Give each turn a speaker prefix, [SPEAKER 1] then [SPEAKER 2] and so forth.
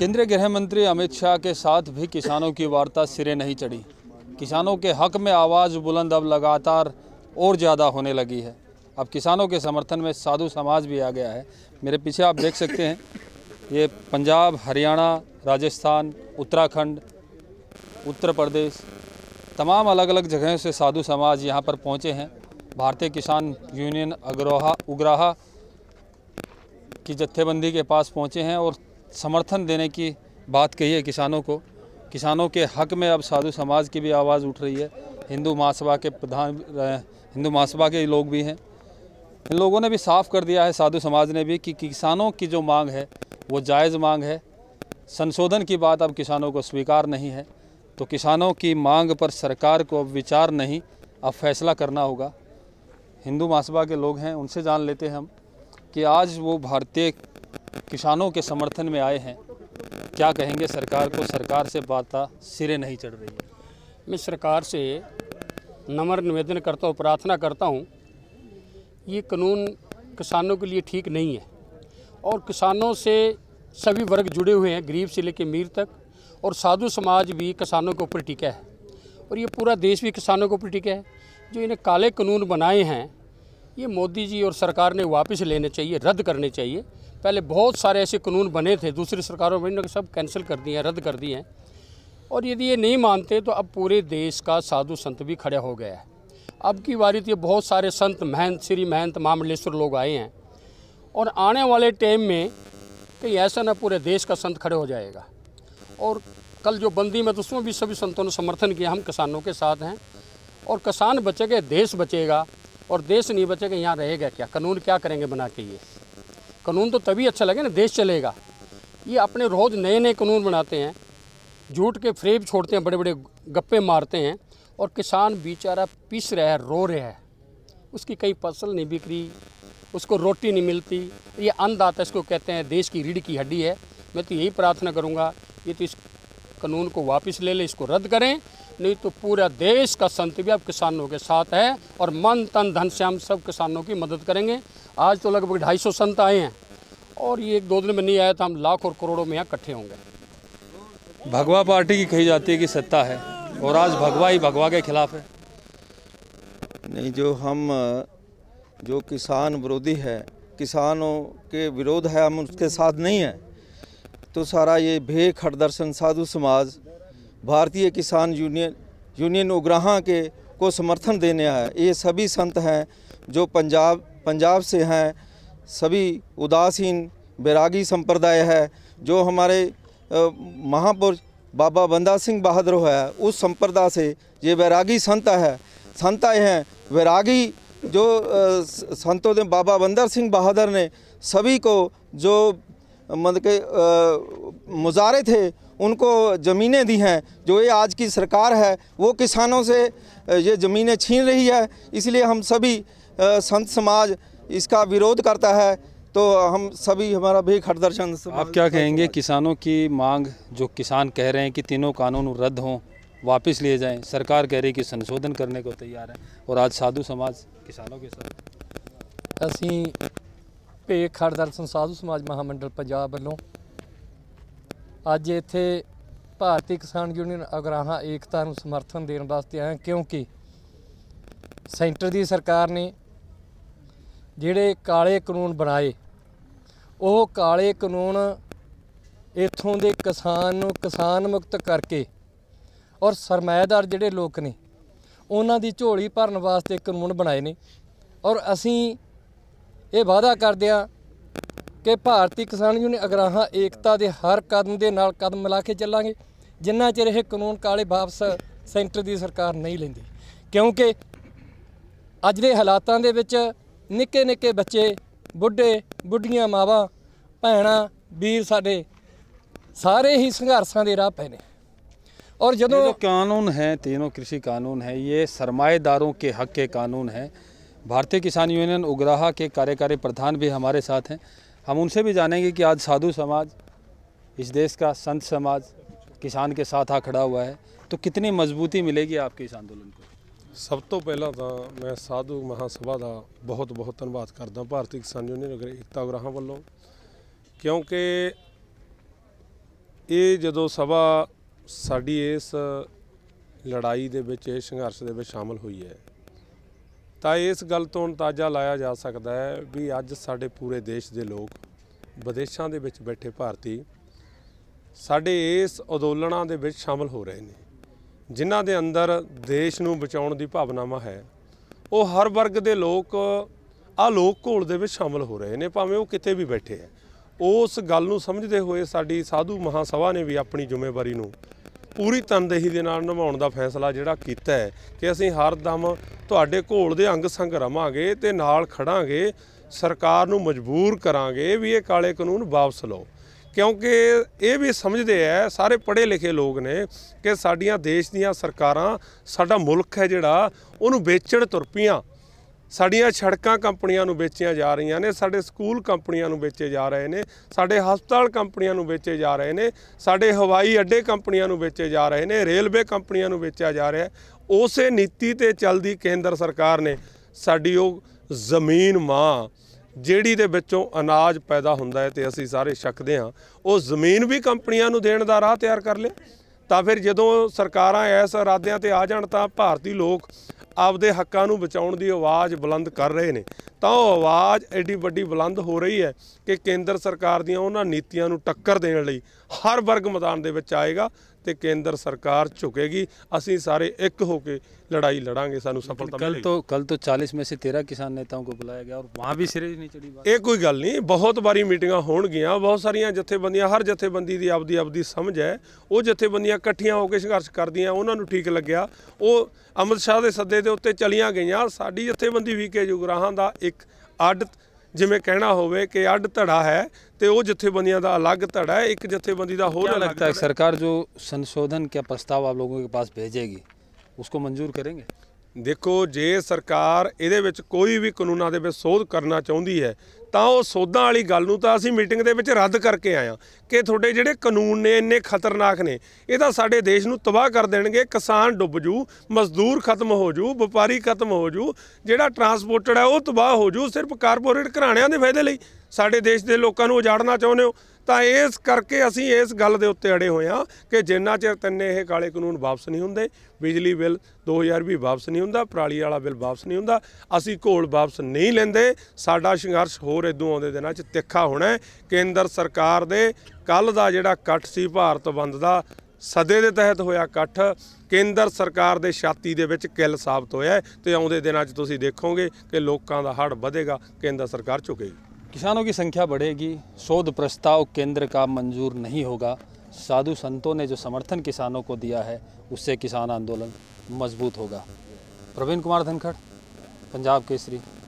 [SPEAKER 1] केंद्रीय गृह मंत्री अमित शाह के साथ भी किसानों की वार्ता सिरे नहीं चढ़ी किसानों के हक में आवाज़ बुलंद अब लगातार और ज़्यादा होने लगी है अब किसानों के समर्थन में साधु समाज भी आ गया है मेरे पीछे आप देख सकते हैं ये पंजाब हरियाणा राजस्थान उत्तराखंड उत्तर प्रदेश तमाम अलग अलग जगहों से साधु समाज यहाँ पर पहुँचे हैं भारतीय किसान यूनियन अग्रोहा उग्राहा की जत्थेबंदी के पास पहुँचे हैं और समर्थन देने की बात कही है किसानों को किसानों के हक में अब साधु समाज की भी आवाज़ उठ रही है हिंदू महासभा के प्रधान हिंदू महासभा के लोग भी हैं इन लोगों ने भी साफ कर दिया है साधु समाज ने भी कि किसानों की जो मांग है वो जायज़ मांग है संशोधन की बात अब किसानों को स्वीकार नहीं है तो किसानों की मांग पर सरकार को अब विचार नहीं अब फैसला करना होगा हिंदू महासभा के लोग हैं उनसे जान लेते हैं हम कि आज वो भारतीय किसानों के समर्थन में आए हैं क्या कहेंगे सरकार को सरकार से वार्ता सिरे नहीं चढ़ रही
[SPEAKER 2] है मैं सरकार से नम्र निवेदन करता हूँ प्रार्थना करता हूँ ये कानून किसानों के लिए ठीक नहीं है और किसानों से सभी वर्ग जुड़े हुए हैं गरीब से लेकर मीर तक और साधु समाज भी किसानों के ऊपर टिका है और ये पूरा देश भी किसानों के ऊपर टिका है जो इन्हें काले कानून बनाए हैं ये मोदी जी और सरकार ने वापस लेने चाहिए रद्द करने चाहिए पहले बहुत सारे ऐसे कानून बने थे दूसरी सरकारों में सब कैंसिल कर दिए हैं रद्द कर दिए हैं और यदि ये नहीं मानते तो अब पूरे देश का साधु संत भी खड़ा हो गया है अब की बारी तो ये बहुत सारे संत महंत श्री महंत मामलेश्वर लोग आए हैं और आने वाले टाइम में कहीं ऐसा ना पूरे देश का संत खड़े हो जाएगा और कल जो बंदी में तो उसमें भी सभी संतों ने समर्थन किया हम किसानों के साथ हैं और किसान बचेगा देश बचेगा और देश नहीं बचेगा यहाँ रहेगा क्या कानून क्या करेंगे बना के ये कानून तो तभी अच्छा लगे ना देश चलेगा ये अपने रोज़ नए नए कानून बनाते हैं झूठ के फ्रेब छोड़ते हैं बड़े बड़े गप्पे मारते हैं और किसान बेचारा पिस रहा है रो रहा है उसकी कई फसल नहीं रही उसको रोटी नहीं मिलती ये है इसको कहते हैं देश की रीढ़ की हड्डी है मैं तो यही प्रार्थना करूँगा ये तो इस कानून को वापस ले ले इसको रद्द करें नहीं तो पूरा देश का संत भी अब किसानों के साथ है और मन तन धन से हम सब किसानों की मदद करेंगे आज तो लगभग ढाई सौ संत आए हैं और ये एक दो दिन में नहीं आया तो हम लाख और करोड़ों में यहाँ इकट्ठे होंगे
[SPEAKER 1] भगवा पार्टी की कही जाती है कि सत्ता है और आज भगवा ही भगवा के खिलाफ है नहीं जो हम जो किसान विरोधी है किसानों के विरोध है हम उसके साथ नहीं है तो सारा ये भे खड़ दर्शन साधु समाज भारतीय किसान यूनियन यूनियन उग्राह के को समर्थन देने हैं ये सभी संत हैं जो पंजाब पंजाब से हैं सभी उदासीन बैरागी संप्रदाय है जो हमारे महापुरुष बाबा बंदा सिंह बहादुर है उस संप्रदा से ये वैरागी संत है आए हैं वैरागी जो संतों ने बाबा बंदर सिंह बहादुर ने सभी को जो मतलब के मुजारे थे उनको ज़मीनें दी हैं जो ये आज की सरकार है वो किसानों से ये ज़मीनें छीन रही है इसलिए हम सभी संत समाज इसका विरोध करता है तो हम सभी हमारा भी खट दर्शन आप क्या कहेंगे किसानों की मांग जो किसान कह रहे हैं कि तीनों कानून रद्द हों वापस लिए जाएं सरकार कह रही कि संशोधन करने को तैयार है और आज साधु समाज किसानों के साथ
[SPEAKER 3] असी ਭੇਖ ਖੜਦਰ ਸੰਸਾਧੂ ਸਮਾਜ ਮਹਾਮੰਡਲ ਪੰਜਾਬ ਵੱਲੋਂ ਅੱਜ ਇੱਥੇ ਭਾਰਤੀ ਕਿਸਾਨ ਯੂਨੀਅਨ ਅਗਰਾਹਾਂ ਏਕਤਾ ਨੂੰ ਸਮਰਥਨ ਦੇਣ ਵਾਸਤੇ ਆਏ ਕਿਉਂਕਿ ਸੈਂਟਰ ਦੀ ਸਰਕਾਰ ਨੇ ਜਿਹੜੇ ਕਾਲੇ ਕਾਨੂੰਨ ਬਣਾਏ ਉਹ ਕਾਲੇ ਕਾਨੂੰਨ ਇਥੋਂ ਦੇ ਕਿਸਾਨ ਨੂੰ ਕਿਸਾਨ ਮੁਕਤ ਕਰਕੇ ਔਰ ਸਰਮਾਇਦਾਰ ਜਿਹੜੇ ਲੋਕ ਨੇ ਉਹਨਾਂ ਦੀ ਝੋਲੀ ਭਰਨ ਵਾਸਤੇ ਕਾਨੂੰਨ ਬਣਾਏ ਨੇ ਔਰ ਅਸੀਂ ਇਹ ਵਾਅਦਾ ਕਰਦੇ ਆ ਕਿ ਭਾਰਤੀ ਕਿਸਾਨ ਯੂਨੀਅਨ ਅਗਰਾਹਾਂ ਏਕਤਾ ਦੇ ਹਰ ਕਦਮ ਦੇ ਨਾਲ ਕਦਮ ਮਿਲਾ ਕੇ ਚੱਲਾਂਗੇ ਜਿੰਨਾ ਚਿਰ ਇਹ ਕਾਨੂੰਨ ਕਾਲੇ ਵਾਪਸ ਸੈਂਟਰ ਦੀ ਸਰਕਾਰ ਨਹੀਂ ਲੈਂਦੀ ਕਿਉਂਕਿ ਅੱਜ ਦੇ ਹਾਲਾਤਾਂ ਦੇ ਵਿੱਚ ਨਿੱਕੇ ਨਿੱਕੇ ਬੱਚੇ ਬੁੱਢੇ ਬੁੱਢੀਆਂ ਮਾਵਾਂ ਭੈਣਾਂ ਵੀਰ ਸਾਡੇ ਸਾਰੇ ਹੀ ਸੰਘਰਸ਼ਾਂ ਦੇ ਰਾਹ ਪਏ ਨੇ ਔਰ ਜਦੋਂ ਕਾਨੂੰਨ
[SPEAKER 1] ਹੈ तीनों कृषि ਕਾਨੂੰਨ ਹੈ ਇਹ सरमाएदारों ਕੇ ਹੱਕੇ ਕਾਨੂੰਨ ਹੈ भारतीय किसान यूनियन उग्राहा के कार्यकारी प्रधान भी हमारे साथ हैं हम उनसे भी जानेंगे कि आज साधु समाज इस देश का संत समाज किसान के साथ आ खड़ा हुआ है तो कितनी
[SPEAKER 4] मजबूती मिलेगी आपके इस आंदोलन को सब तो पहला था मैं साधु महासभा का बहुत बहुत धनबाद कर दूँ भारतीय किसान यूनियन ਉਗਰਾਹਾਂ एकता ਕਿਉਂਕਿ वालों क्योंकि ये ਸਾਡੀ सभा ਲੜਾਈ ਦੇ ਵਿੱਚ के शामिल हुई है ਤਾਂ ਇਸ ਗੱਲ ਤੋਂ ਅੰਦਾਜ਼ਾ ਲਾਇਆ ਜਾ ਸਕਦਾ ਹੈ ਵੀ ਅੱਜ ਸਾਡੇ ਪੂਰੇ ਦੇਸ਼ ਦੇ ਲੋਕ ਵਿਦੇਸ਼ਾਂ ਦੇ ਵਿੱਚ ਬੈਠੇ ਭਾਰਤੀ ਸਾਡੇ ਇਸ ਅਦੋਲਣਾ ਦੇ ਵਿੱਚ ਸ਼ਾਮਲ ਹੋ ਰਹੇ ਨੇ ਜਿਨ੍ਹਾਂ ਦੇ ਅੰਦਰ ਦੇਸ਼ ਨੂੰ ਬਚਾਉਣ ਦੀ ਭਾਵਨਾਵਾਂ ਹੈ ਉਹ ਹਰ ਵਰਗ ਦੇ ਲੋਕ ਆ ਲੋਕ ਘੋਲ ਦੇ ਵਿੱਚ ਸ਼ਾਮਲ ਹੋ ਰਹੇ ਨੇ ਭਾਵੇਂ ਉਹ ਕਿਤੇ ਵੀ ਬੈਠੇ ਹੈ ਉਸ ਗੱਲ ਨੂੰ ਸਮਝਦੇ ਹੋਏ ਸਾਡੀ ਸਾਧੂ ਮਹਾਸਭਾ ਨੇ ਵੀ ਆਪਣੀ ਜ਼ਿੰਮੇਵਾਰੀ ਨੂੰ ਪੂਰੀ ਤਨਦੇਹੀ ਦੇ ਨਾਲ ਨਿਭਾਉਣ ਦਾ ਫੈਸਲਾ ਜਿਹੜਾ ਕੀਤਾ ਹੈ ਕਿ ਅਸੀਂ ਹਰ ਦਮ ਤੁਹਾਡੇ ਘੋਲ ਦੇ ਅੰਗ ਸੰਗ ਰਵਾਂਗੇ ਤੇ ਨਾਲ ਖੜਾਂਗੇ ਸਰਕਾਰ ਨੂੰ ਮਜਬੂਰ ਕਰਾਂਗੇ ਵੀ ਇਹ ਕਾਲੇ ਕਾਨੂੰਨ ਵਾਪਸ ਲਓ ਕਿਉਂਕਿ ਇਹ ਵੀ ਸਮਝਦੇ ਆ ਸਾਰੇ ਪੜ੍ਹੇ ਲਿਖੇ ਲੋਕ ਨੇ ਕਿ ਸਾਡੀਆਂ ਦੇਸ਼ ਦੀਆਂ ਸਰਕਾਰਾਂ ਸਾਡਾ ਮੁਲਕ ਹੈ ਜਿਹੜਾ ਉਹਨੂੰ ਵੇਚਣ ਤੁਰਪੀਆਂ ਸਾਡੀਆਂ ਸੜਕਾਂ ਕੰਪਨੀਆਂ ਨੂੰ ਵੇਚੀਆਂ ਜਾ ਰਹੀਆਂ ਨੇ ਸਾਡੇ ਸਕੂਲ ਕੰਪਨੀਆਂ ਨੂੰ ਵੇਚੇ ਜਾ ਰਹੇ ਨੇ ਸਾਡੇ ਹਸਪਤਾਲ ਕੰਪਨੀਆਂ ਨੂੰ ਵੇਚੇ ਜਾ ਰਹੇ ਨੇ ਸਾਡੇ ਹਵਾਈ ਅੱਡੇ ਕੰਪਨੀਆਂ ਨੂੰ ਵੇਚੇ ਜਾ ਰਹੇ ਨੇ ਰੇਲਵੇ ਕੰਪਨੀਆਂ ਨੂੰ ਵੇਚਿਆ ਜਾ ਰਿਹਾ ਉਸੇ ਨੀਤੀ ਤੇ ਚੱਲਦੀ ਕੇਂਦਰ ਸਰਕਾਰ ਨੇ ਸਾਡੀ ਉਹ ਜ਼ਮੀਨ ਮਾਂ ਜਿਹੜੀ ਦੇ ਵਿੱਚੋਂ ਅਨਾਜ ਪੈਦਾ ਹੁੰਦਾ ਹੈ ਤੇ ਅਸੀਂ ਸਾਰੇ ਸ਼ੱਕਦੇ ਹਾਂ ਉਹ ਜ਼ਮੀਨ ਵੀ ਕੰਪਨੀਆਂ ਨੂੰ ਦੇਣ ਦਾ ਰਾਹ ਤਿਆਰ ਕਰ ਲਿਆ ਤਾਂ ਫਿਰ ਜਦੋਂ ਸਰਕਾਰਾਂ ਐਸ ਇਰਾਦਿਆਂ ਤੇ ਆ ਜਾਣ ਤਾਂ ਭਾਰਤੀ ਲੋਕ ਆਪਦੇ ਹੱਕਾਂ ਨੂੰ ਬਚਾਉਣ ਦੀ ਆਵਾਜ਼ ਬੁਲੰਦ ਕਰ ਰਹੇ ਨੇ ਤਾਂ ਉਹ ਆਵਾਜ਼ ਐਡੀ ਵੱਡੀ ਬੁਲੰਦ ਹੋ ਰਹੀ ਹੈ ਕਿ ਕੇਂਦਰ ਸਰਕਾਰ ਦੀਆਂ ਉਹਨਾਂ ਨੀਤੀਆਂ ਨੂੰ ਟੱਕਰ ਦੇਣ ਲਈ ਹਰ ਵਰਗ ਮੈਦਾਨ ਦੇ ਵਿੱਚ ਆਏਗਾ ਤੇ ਕੇਂਦਰ ਸਰਕਾਰ ਝੁਕੇਗੀ ਅਸੀਂ ਸਾਰੇ ਇੱਕ ਹੋ ਕੇ ਲੜਾਈ ਲੜਾਂਗੇ ਸਾਨੂੰ ਸਫਲਤਾ ਮਿਲੇਗੀ ਕੱਲ ਤੋਂ ਕੱਲ ਤੋਂ 40 ਮੇਂ ਸੇ 13 ਕਿਸਾਨ ਨੇਤਾਵਾਂ ਕੋ ਬੁਲਾਇਆ ਗਿਆ ਔਰ ਵਾਹ ਵੀ ਸਿਰੇ ਨਹੀਂ ਚੜੀ ਬਾਤ ਇਹ ਕੋਈ ਗੱਲ ਨਹੀਂ ਬਹੁਤ ਵਾਰੀ ਮੀਟਿੰਗਾਂ ਹੋਣਗੀਆਂ ਬਹੁਤ ਸਾਰੀਆਂ ਜਥੇਬੰਦੀਆਂ ਹਰ ਜਥੇਬੰਦੀ ਦੀ ਆਪਦੀ ਆਪਦੀ ਸਮਝ ਹੈ ਉਹ ਜਥੇਬੰਦੀਆਂ ਇਕੱਠੀਆਂ ਹੋ ਕੇ ਸੰਘਰਸ਼ ਕਰਦੀਆਂ ਉਹਨਾਂ ਨੂੰ ਠੀਕ ਲੱਗਿਆ ਉਹ ਅਮਰ ਸ਼ਾਹ ਦੇ ਸੱਦੇ ਦੇ ਉੱਤੇ ਚਲੀਆਂ ਗਈਆਂ ਸਾਡੀ ਜਥੇਬੰਦੀ ਵੀ ਕੇ ਜੁਗਰਾਹਾਂ ਦਾ ਇੱਕ ਅੱਡ ਜਿਵੇਂ ਕਹਿਣਾ ਹੋਵੇ ਕਿ ਅੱਡ ਧੜਾ ਹੈ ਤੇ ਉਹ ਜਥੇਬੰਦੀਆਂ ਦਾ ਅਲੱਗ ਧੜਾ ਹੈ ਇੱਕ ਜਥੇਬੰਦੀ ਦਾ ਹੋਰ ਲੱਗਦਾ ਹੈ
[SPEAKER 1] ਸਰਕਾਰ ਜੋ ਸੰਸ਼ੋਧਨ ਕੇ ਪ੍ਰਸਤਾਵ ਆਪ ਲੋਗੋ ਕੇ ਪਾਸ
[SPEAKER 4] ਭੇਜੇਗੀ ਉਸਕੋ ਮਨਜ਼ੂਰ ਕਰੇਗੇ ਦੇਖੋ ਜੇ ਸਰਕਾਰ ਇਹਦੇ ਵਿੱਚ ਕੋਈ ਵੀ ਕਾਨੂੰਨਾਂ ਦੇ ਵਿੱਚ ਸੋਧ ਕਰਨਾ ਚਾਹੁੰਦੀ ਹੈ ਤਾਂ ਉਹ ਸੋਧਾਂ ਵਾਲੀ ਗੱਲ ਨੂੰ ਤਾਂ ਅਸੀਂ ਮੀਟਿੰਗ ਦੇ ਵਿੱਚ ਰੱਦ ਕਰਕੇ ਆਇਆ ਕਿ ਤੁਹਾਡੇ ਜਿਹੜੇ ਕਾਨੂੰਨ ਨੇ ਇੰਨੇ ਖਤਰਨਾਕ ਨੇ ਇਹ ਤਾਂ ਸਾਡੇ ਦੇਸ਼ ਨੂੰ ਤਬਾਹ ਕਰ ਦੇਣਗੇ ਕਿਸਾਨ ਡੁੱਬ ਜੂ ਮਜ਼ਦੂਰ ਖਤਮ ਹੋ ਜੂ ਵਪਾਰੀ ਖਤਮ ਹੋ ਜੂ ਜਿਹੜਾ ਟਰਾਂਸਪੋਰਟਡ ਹੈ ਉਹ ਤਬਾਹ ਹੋ ਜੂ ਸਿਰਫ ਕਾਰਪੋਰੇਟ ਘਰਾਣਿਆਂ ਦੇ ਫਾਇਦੇ ਲਈ ਸਾਡੇ ਦੇਸ਼ ਦੇ ਲੋਕਾਂ ਨੂੰ ਉਜਾੜਨਾ ਚਾਹੁੰਦੇ ਹੋ ਤਾਂ ਇਸ ਕਰਕੇ ਅਸੀਂ ਇਸ ਗੱਲ ਦੇ ਉੱਤੇ ਅੜੇ ਹੋਏ ਆ ਕਿ ਜਿੰਨਾ ਚਿਰ ਤਿੰਨੇ ਇਹ ਕਾਲੇ ਕਾਨੂੰਨ ਵਾਪਸ ਨਹੀਂ ਹੁੰਦੇ ਬਿਜਲੀ ਬਿੱਲ 2000 ਵੀ ਵਾਪਸ ਨਹੀਂ ਹੁੰਦਾ ਪਰਾਲੀ ਵਾਲਾ ਬਿੱਲ ਵਾਪਸ ਨਹੀਂ ਹੁੰਦਾ ਅਸੀਂ ਘੋਲ ਵਾਪਸ ਨਹੀਂ ਲੈਂਦੇ ਸਾਡਾ ਸੰਘਰਸ਼ ਹੋਰ ਇਦੋਂ ਆਉਂਦੇ ਦਿਨਾਂ 'ਚ ਤਿੱਖਾ ਹੋਣਾ ਕੇਂਦਰ ਸਰਕਾਰ ਦੇ ਕੱਲ ਦਾ ਜਿਹੜਾ ਕੱਟ ਸੀ ਭਾਰਤ ਬੰਦ ਦਾ ਸਦੇ ਦੇ ਤਹਿਤ ਹੋਇਆ ਇਕੱਠ ਕੇਂਦਰ ਸਰਕਾਰ ਦੇ ਛਾਤੀ ਦੇ ਵਿੱਚ ਕਿੱਲ ਸਾਬਤ ਹੋਇਆ ਤੇ ਆਉਂਦੇ ਦਿਨਾਂ 'ਚ ਤੁਸੀਂ ਦੇਖੋਗੇ ਕਿ ਲੋਕਾਂ ਦਾ ਹੜ ਵਧੇਗਾ ਕੇਂਦਰ ਸਰਕਾਰ ਝੁਕੇਗੀ
[SPEAKER 1] किसानों की संख्या बढ़ेगी शोध प्रस्ताव केंद्र का मंजूर नहीं होगा साधु संतों ने जो समर्थन किसानों को दिया है उससे किसान आंदोलन मजबूत होगा प्रवीण कुमार धनखड़ पंजाब केसरी